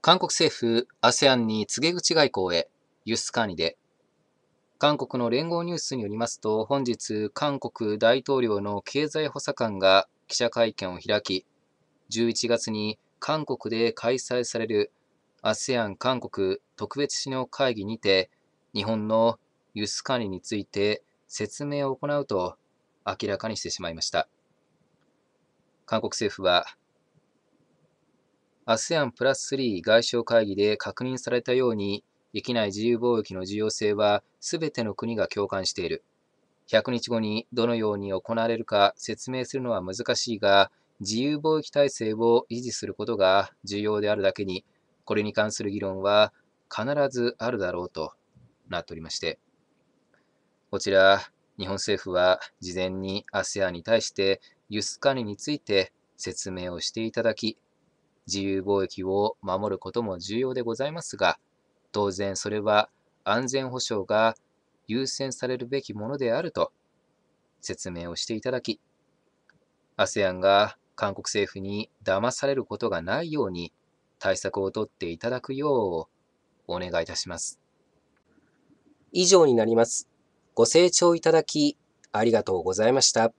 韓国政府 ASEAN に告げ口外交へ輸出管理で韓国の連合ニュースによりますと本日韓国大統領の経済補佐官が記者会見を開き11月に韓国で開催される ASEAN 韓国特別首脳会議にて日本の輸出管理について説明を行うと明らかにしてしまいました韓国政府は ASEAN プラス3外相会議で確認されたように、域内自由貿易の重要性は全ての国が共感している。100日後にどのように行われるか説明するのは難しいが、自由貿易体制を維持することが重要であるだけに、これに関する議論は必ずあるだろうとなっておりまして。こちら、日本政府は事前に ASEAN に対して輸出管理について説明をしていただき、自由貿易を守ることも重要でございますが、当然それは安全保障が優先されるべきものであると説明をしていただき、ASEAN が韓国政府に騙されることがないように対策を取っていただくようお願いいたします。以上になります。ご清聴いただきありがとうございました。